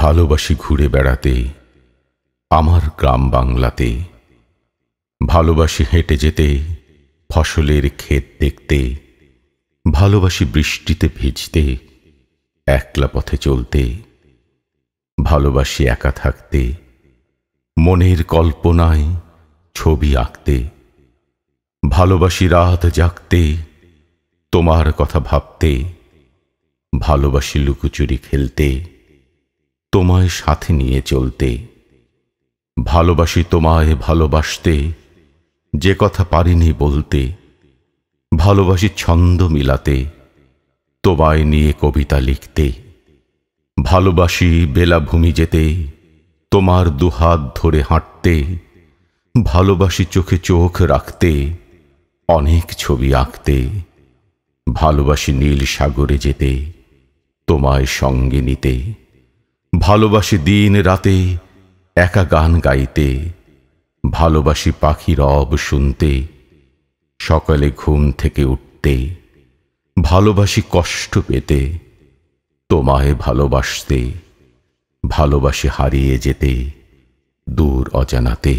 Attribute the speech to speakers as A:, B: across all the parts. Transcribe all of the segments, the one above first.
A: ভালোবাসি ঘুরে বেড়াতে আমার গ্রাম বাংলাতে ভালোবাসি হেঁটে যেতে ফসলের ক্ষেত দেখতে ভালোবাসি বৃষ্টিতে ভিজতে একলা পথে চলতে ভালোবাসি একা থাকতে মনের কল্পনায় ছবি আঁকতে ভালোবাসি রাত জাগতে তোমার কথা ভাবতে ভালোবাসি লুকোচুরি খেলতে তোমায় সাথে নিয়ে চলতে ভালোবাসি তোমায় ভালোবাসতে যে কথা পারিনি বলতে ভালোবাসি ছন্দ মিলাতে তোমায় নিয়ে কবিতা লিখতে ভালোবাসি বেলাভূমি যেতে তোমার দুহাত ধরে হাঁটতে ভালোবাসি চোখে চোখ রাখতে অনেক ছবি আঁকতে ভালোবাসি নীল সাগরে যেতে তোমায় সঙ্গে নিতে ভালোবাসি দিন রাতে একা গান গাইতে ভালোবাসি পাখি রব শুনতে সকালে ঘুম থেকে উঠতে ভালোবাসি কষ্ট পেতে তোমায় ভালোবাসতে ভালোবাসি হারিয়ে যেতে দূর অজানাতে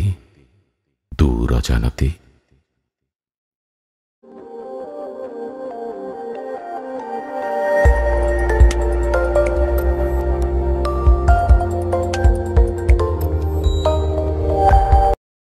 A: দূর অজানাতে